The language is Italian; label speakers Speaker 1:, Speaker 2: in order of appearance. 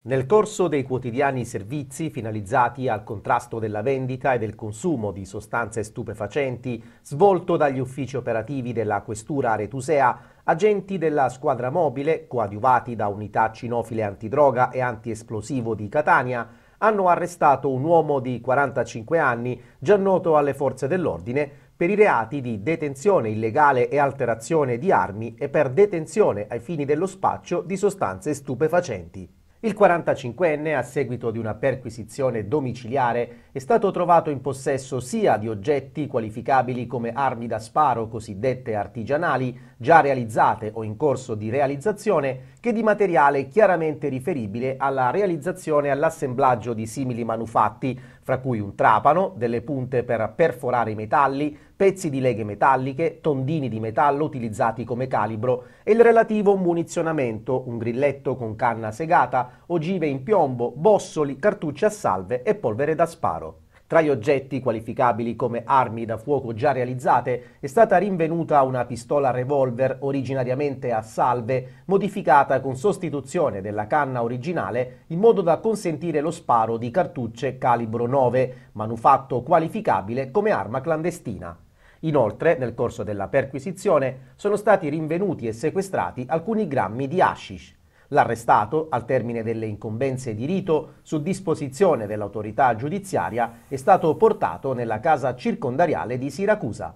Speaker 1: Nel corso dei quotidiani servizi finalizzati al contrasto della vendita e del consumo di sostanze stupefacenti, svolto dagli uffici operativi della Questura Aretusea, agenti della squadra mobile, coadiuvati da unità cinofile antidroga e antiesplosivo di Catania, hanno arrestato un uomo di 45 anni, già noto alle forze dell'ordine, per i reati di detenzione illegale e alterazione di armi e per detenzione ai fini dello spaccio di sostanze stupefacenti. Il 45enne, a seguito di una perquisizione domiciliare, è stato trovato in possesso sia di oggetti qualificabili come armi da sparo cosiddette artigianali, già realizzate o in corso di realizzazione, che di materiale chiaramente riferibile alla realizzazione e all'assemblaggio di simili manufatti, fra cui un trapano, delle punte per perforare i metalli, pezzi di leghe metalliche, tondini di metallo utilizzati come calibro e il relativo munizionamento, un grilletto con canna segata, ogive in piombo, bossoli, cartucce a salve e polvere da sparo. Tra gli oggetti qualificabili come armi da fuoco già realizzate è stata rinvenuta una pistola revolver originariamente a salve, modificata con sostituzione della canna originale in modo da consentire lo sparo di cartucce calibro 9, manufatto qualificabile come arma clandestina. Inoltre, nel corso della perquisizione, sono stati rinvenuti e sequestrati alcuni grammi di hashish. L'arrestato, al termine delle incombenze di rito, su disposizione dell'autorità giudiziaria, è stato portato nella casa circondariale di Siracusa.